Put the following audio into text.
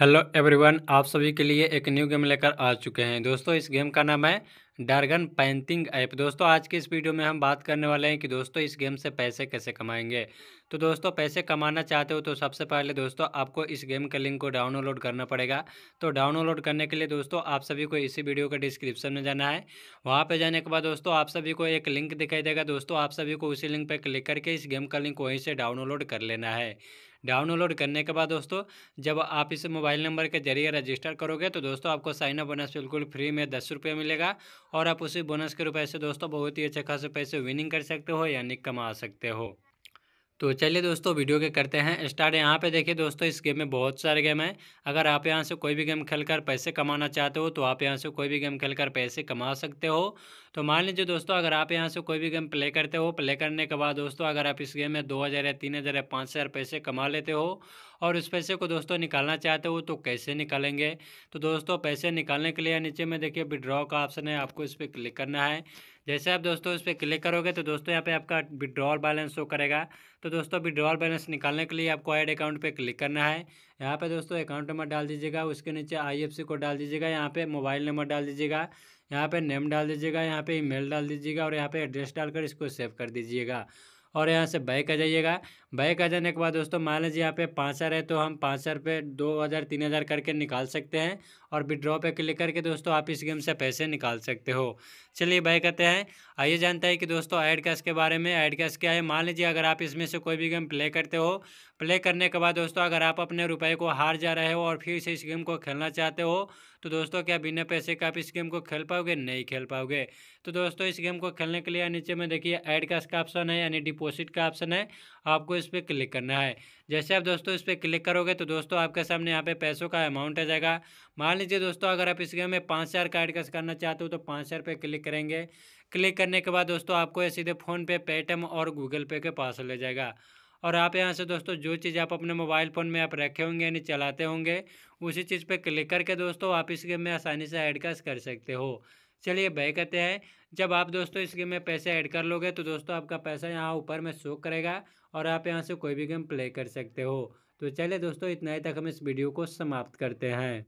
hello everyone आप सभी के लिए एक न्यू गेम लेकर आ चुके हैं दोस्तों इस गेम का नाम है डार्गन पैंथिंग ऐप दोस्तों आज के इस वीडियो में हम बात करने वाले हैं कि दोस्तों इस गेम से पैसे कैसे कमाएंगे तो दोस्तों पैसे कमाना चाहते हो तो सबसे पहले दोस्तों आपको इस गेम के लिंक को डाउनलोड करना पड़ेगा तो डाउनलोड करने के लिए दोस्तों आप सभी को इसी वीडियो के डिस्क्रिप्शन में जाना है वहाँ पर जाने के बाद दोस्तों आप सभी को एक लिंक दिखाई देगा दोस्तों आप सभी को उसी लिंक पर क्लिक करके इस गेम का लिंक वहीं से डाउनलोड कर लेना है डाउनलोड करने के बाद दोस्तों जब आप इस मोबाइल नंबर के जरिए रजिस्टर करोगे तो दोस्तों आपको साइन अप बोनस बिल्कुल फ्री में दस रुपये मिलेगा और आप उसी बोनस के रुपए से दोस्तों बहुत ही अच्छे खासे पैसे विनिंग कर सकते हो यानी कमा सकते हो तो चलिए दोस्तों वीडियो के करते हैं स्टार्ट यहाँ पे देखिए दोस्तों इस गेम में बहुत सारे गेम हैं अगर आप यहाँ से कोई भी गेम खेलकर पैसे कमाना चाहते हो तो आप यहाँ से कोई भी गेम खेलकर पैसे कमा सकते हो तो मान लीजिए दोस्तों अगर आप यहाँ से कोई भी गेम प्ले करते हो प्ले करने के बाद दोस्तों अगर आप इस गेम में दो हज़ार या तीन हज़ार या पाँच हज़ार पैसे कमा लेते हो और उस पैसे को दोस्तों निकालना चाहते हो तो कैसे निकालेंगे तो दोस्तों पैसे निकालने के लिए नीचे में देखिए विड्रॉ का ऑप्शन है आपको इस पर क्लिक करना है जैसे आप दोस्तों इस पर क्लिक करोगे तो दोस्तों यहाँ पे आपका विड्रॉल बैलेंस शो करेगा तो दोस्तों विड्रॉल बैलेंस निकालने के लिए आपको ऐड अकाउंट पे क्लिक करना है यहाँ पे दोस्तों अकाउंट नंबर डाल दीजिएगा उसके नीचे आईएफसी कोड डाल दीजिएगा यहाँ पे मोबाइल नंबर डाल दीजिएगा यहाँ पे नेम डाल दीजिएगा यहाँ पे ईमेल डाल दीजिएगा और यहाँ पे एड्रेस डालकर इसको सेव कर दीजिएगा और यहाँ से बैक आ जाइएगा बैक आ जाने के बाद दोस्तों मान लीजिए यहाँ पे पाँचर है तो हम पाँच सौ रुपये दो हज़ार तीन हज़ार करके निकाल सकते हैं और विड्रॉ पे क्लिक करके दोस्तों आप इस गेम से पैसे निकाल सकते हो चलिए बैक आते हैं आइए जानते हैं कि दोस्तों ऐड कैश के बारे में ऐड कैश क्या है मान लीजिए अगर आप इसमें से कोई भी गेम प्ले करते हो प्ले करने के बाद दोस्तों अगर आप अपने रुपए को हार जा रहे हो और फिर से इस गेम को खेलना चाहते हो तो दोस्तों क्या बिना पैसे के आप इस गेम को खेल पाओगे नहीं खेल पाओगे तो दोस्तों इस गेम को खेलने के लिए नीचे में देखिए ऐड कैश का ऑप्शन है यानी डिपॉजिट का ऑप्शन है आपको इस पर क्लिक करना है जैसे आप दोस्तों इस पर क्लिक करोगे तो दोस्तों आपके सामने यहाँ पे पैसों का अमाउंट आ जाएगा मान लीजिए दोस्तों अगर आप इस गेम में पाँच हज़ार का ऐड कैश करना चाहते हो तो पाँच हज़ार पे क्लिक करेंगे क्लिक करने के बाद दोस्तों आपको ये सीधे फ़ोनपे पेटीएम और गूगल पे के पास ले जाएगा और आप यहाँ से दोस्तों जो चीज़ आप अपने मोबाइल फ़ोन में आप रखे होंगे यानी चलाते होंगे उसी चीज़ पे क्लिक करके दोस्तों आप इस गेम में आसानी से ऐड कर सकते हो चलिए बह कहते हैं जब आप दोस्तों इस गेम में पैसे ऐड कर लोगे तो दोस्तों आपका पैसा यहाँ ऊपर में शो करेगा और आप यहाँ से कोई भी गेम प्ले कर सकते हो तो चलिए दोस्तों इतना ही तक हम इस वीडियो को समाप्त करते हैं